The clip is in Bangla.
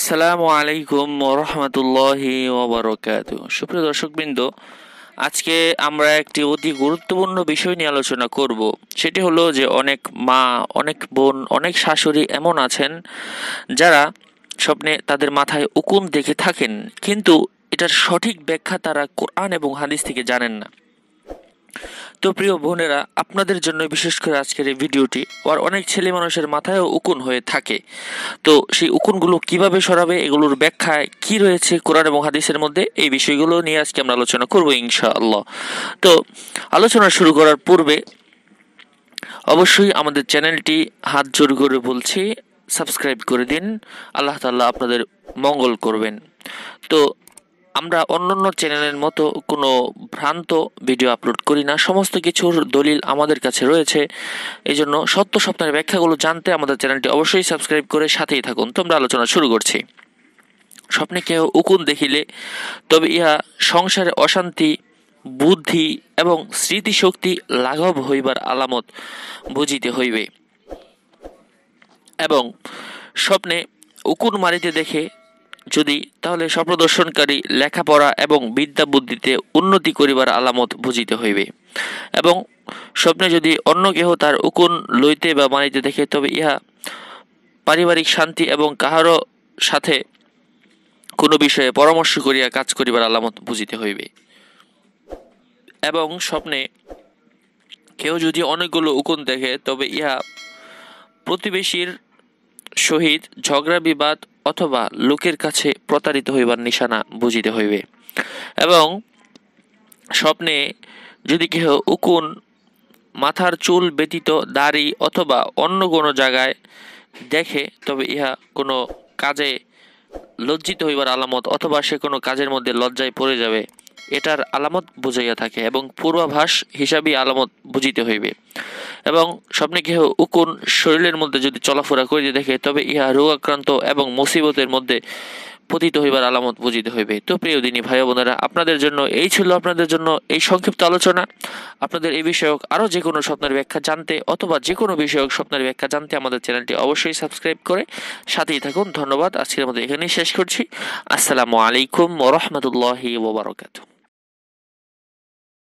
আসসালামু আলাইকুম রহমতুল্লাহি ওবরকাত সুপ্রিয় দর্শকবৃন্দ আজকে আমরা একটি অতি গুরুত্বপূর্ণ বিষয় নিয়ে আলোচনা করব সেটি হলো যে অনেক মা অনেক বোন অনেক শাশুড়ি এমন আছেন যারা স্বপ্নে তাদের মাথায় উকুন দেখে থাকেন কিন্তু এটার সঠিক ব্যাখ্যা তারা কোরআন এবং হাদিস থেকে জানেন না তো প্রিয় বোনেরা আপনাদের জন্য বিশেষ করে আজকের এই ভিডিওটি আর অনেক ছেলে মানুষের মাথায়ও উকুন হয়ে থাকে তো সেই উকুনগুলো কিভাবে সরাবে এগুলোর ব্যাখ্যায় কি রয়েছে কোরআন এবং হাদিসের মধ্যে এই বিষয়গুলো নিয়ে আজকে আমরা আলোচনা করব ইনশাআল্লাহ তো আলোচনা শুরু করার পূর্বে অবশ্যই আমাদের চ্যানেলটি হাত জোর করে বলছি সাবস্ক্রাইব করে দিন আল্লাহ তাল্লাহ আপনাদের মঙ্গল করবেন তো আমরা অন্য অন্য চ্যানেলের মতো কোনো ভ্রান্ত ভিডিও আপলোড করি না সমস্ত কিছুর দলিল আমাদের কাছে রয়েছে এই জন্য সত্য স্বপ্নের ব্যাখ্যাগুলো জানতে আমাদের চ্যানেলটি অবশ্যই সাবস্ক্রাইব করে সাথেই থাকুন তোমরা আলোচনা শুরু করছি স্বপ্নে কেউ উকুন দেখিলে তবে ইহা সংসারে অশান্তি বুদ্ধি এবং স্মৃতিশক্তি লাঘব হইবার আলামত বুঝিতে হইবে এবং স্বপ্নে উকুন মারিতে দেখে যদি তাহলে স্বপ্রদর্শনকারী লেখাপড়া এবং বিদ্যা বুদ্ধিতে উন্নতি করিবার আলামত বুঝিতে হইবে এবং স্বপ্নে যদি অন্য কেহ তার উকুন লইতে বা মানিতে দেখে তবে ইহা পারিবারিক শান্তি এবং কাহারও সাথে কোনো বিষয়ে পরামর্শ করিয়া কাজ করিবার আলামত বুঝিতে হইবে এবং স্বপ্নে কেউ যদি অনেকগুলো উকুন দেখে তবে ইহা প্রতিবেশীর সহিত ঝগড়া বিবাদ অথবা লোকের কাছে প্রতারিত হইবার নিশানা বুঝিতে হইবে এবং স্বপ্নে যদি কেহ উকুন মাথার চুল ব্যতীত দাড়ি অথবা অন্য কোনো জায়গায় দেখে তবে ইহা কোনো কাজে লজ্জিত হইবার আলামত অথবা সে কোনো কাজের মধ্যে লজ্জায় পড়ে যাবে এটার আলামত বুঝাইয়া থাকে এবং পূর্বাভাস হিসাবেই আলামত বুঝিতে হইবে এবং স্বপ্নে কেহ উকুন শরীরের মধ্যে যদি চলাফেরা করিতে দেখে তবে ইহা রোগাক্রান্ত এবং মুসিবতের মধ্যে পতিত হইবার আলামত বুঝিতে হইবে তো প্রিয় দিনী ভাই বোনেরা আপনাদের জন্য এই ছিল আপনাদের জন্য এই সংক্ষিপ্ত আলোচনা আপনাদের এই বিষয়ক আরও যে কোনো স্বপ্নের ব্যাখ্যা জানতে অথবা যে কোনো বিষয়ক স্বপ্নের ব্যাখ্যা জানতে আমাদের চ্যানেলটি অবশ্যই সাবস্ক্রাইব করে সাথেই থাকুন ধন্যবাদ আজকের মধ্যে এখানেই শেষ করছি আসসালামু আলাইকুম রহমতুল্লাহি ওবরাকাতু